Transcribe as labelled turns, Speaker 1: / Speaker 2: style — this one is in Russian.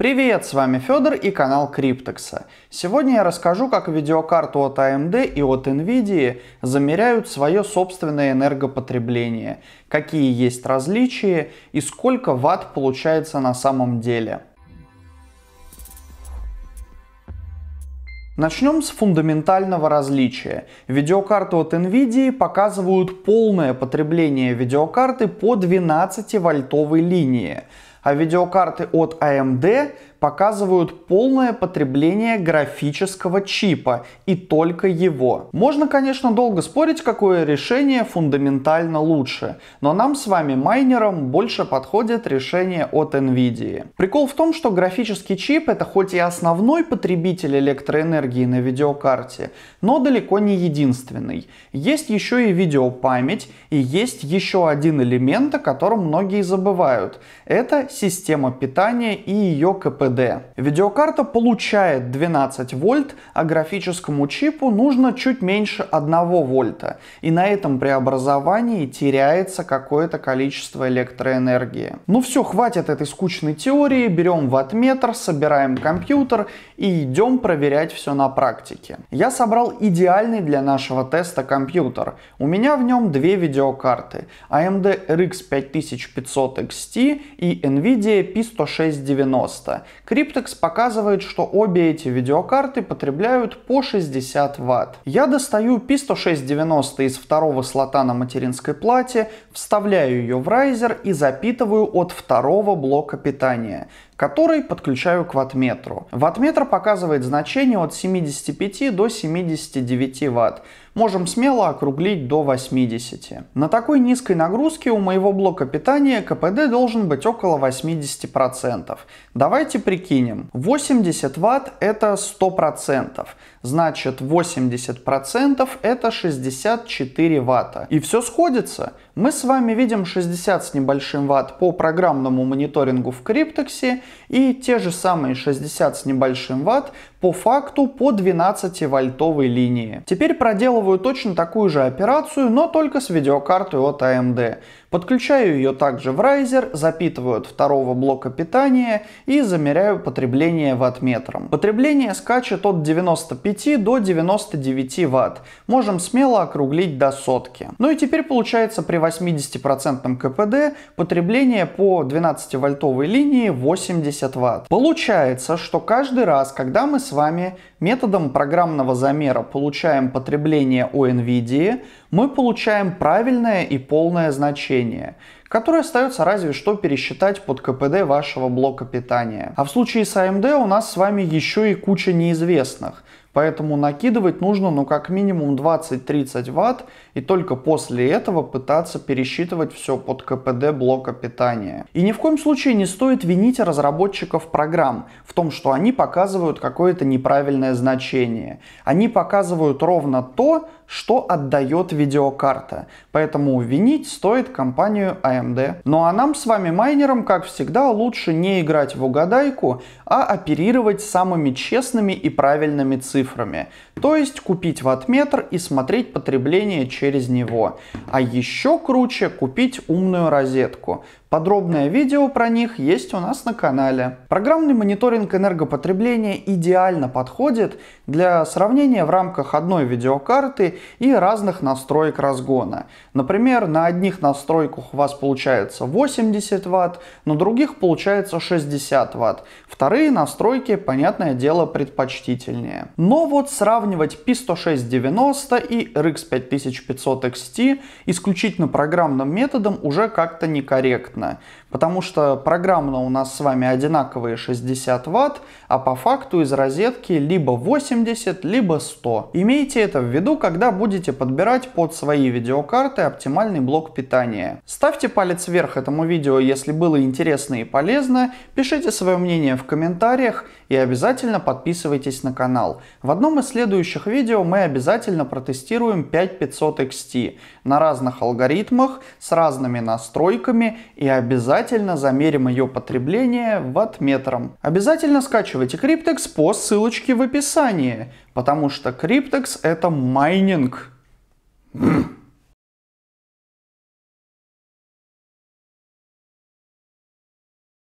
Speaker 1: Привет, с вами Федор и канал Криптекса. Сегодня я расскажу, как видеокарту от AMD а и от NVIDIA замеряют свое собственное энергопотребление, какие есть различия и сколько ватт получается на самом деле. Начнем с фундаментального различия. Видеокарты от NVIDIA показывают полное потребление видеокарты по 12 вольтовой линии, а видеокарты от AMD а показывают полное потребление графического чипа и только его. Можно, конечно, долго спорить, какое решение фундаментально лучше, но нам с вами майнерам больше подходит решение от NVIDIA. Прикол в том, что графический чип это хоть и основной потребитель электроэнергии на видеокарте, но далеко не единственный. Есть еще и видеопамять и есть еще один элемент, о котором многие забывают. Это система питания и ее КПД. Видеокарта получает 12 вольт, а графическому чипу нужно чуть меньше 1 вольта. И на этом преобразовании теряется какое-то количество электроэнергии. Ну все, хватит этой скучной теории, берем ваттметр, собираем компьютер и идем проверять все на практике. Я собрал идеальный для нашего теста компьютер. У меня в нем две видеокарты. AMD RX 5500 XT и NVIDIA NVIDIA P10690. Cryptex показывает, что обе эти видеокарты потребляют по 60 Вт. Я достаю P10690 из второго слота на материнской плате, вставляю ее в райзер и запитываю от второго блока питания который подключаю к ваттметру. Ваттметр показывает значение от 75 до 79 ватт можем смело округлить до 80. На такой низкой нагрузке у моего блока питания КПД должен быть около 80%. Давайте прикинем. 80 Вт это 100%. Значит 80% это 64 Вт. И все сходится. Мы с вами видим 60 с небольшим Вт по программному мониторингу в Криптексе и те же самые 60 с небольшим Вт по факту по 12 вольтовой линии. Теперь проделываю точно такую же операцию, но только с видеокартой от AMD. А Подключаю ее также в райзер, запитываю от второго блока питания и замеряю потребление ваттметром. Потребление скачет от 95 до 99 ватт. Можем смело округлить до сотки. Ну и теперь получается при 80% КПД потребление по 12-вольтовой линии 80 ватт. Получается, что каждый раз, когда мы с вами методом программного замера получаем потребление у NVIDIA, мы получаем правильное и полное значение значение, которое остается разве что пересчитать под КПД вашего блока питания. А в случае с AMD а у нас с вами еще и куча неизвестных, Поэтому накидывать нужно ну как минимум 20-30 ватт и только после этого пытаться пересчитывать все под КПД блока питания. И ни в коем случае не стоит винить разработчиков программ в том, что они показывают какое-то неправильное значение. Они показывают ровно то, что отдает видеокарта. Поэтому винить стоит компанию AMD. Ну а нам с вами майнерам, как всегда, лучше не играть в угадайку, а оперировать самыми честными и правильными цифрами цифрами. То есть купить ваттметр и смотреть потребление через него. А еще круче купить умную розетку. Подробное видео про них есть у нас на канале. Программный мониторинг энергопотребления идеально подходит для сравнения в рамках одной видеокарты и разных настроек разгона. Например, на одних настройках у вас получается 80 Вт, на других получается 60 Вт. Вторые настройки, понятное дело, предпочтительнее. Но вот сравнивать P10690 и RX 5500 XT исключительно программным методом уже как-то некорректно корректно, потому что программно у нас с вами одинаковые 60 Вт, а по факту из розетки либо 80, либо 100. Имейте это в виду, когда будете подбирать под свои видеокарты оптимальный блок питания. Ставьте палец вверх этому видео, если было интересно и полезно, пишите свое мнение в комментариях и обязательно подписывайтесь на канал. В одном из следующих видео мы обязательно протестируем 5500 XT на разных алгоритмах, с разными настройками и и обязательно замерим ее потребление ваттметром. Обязательно скачивайте Cryptex по ссылочке в описании, потому что Cryptex это майнинг. Mm.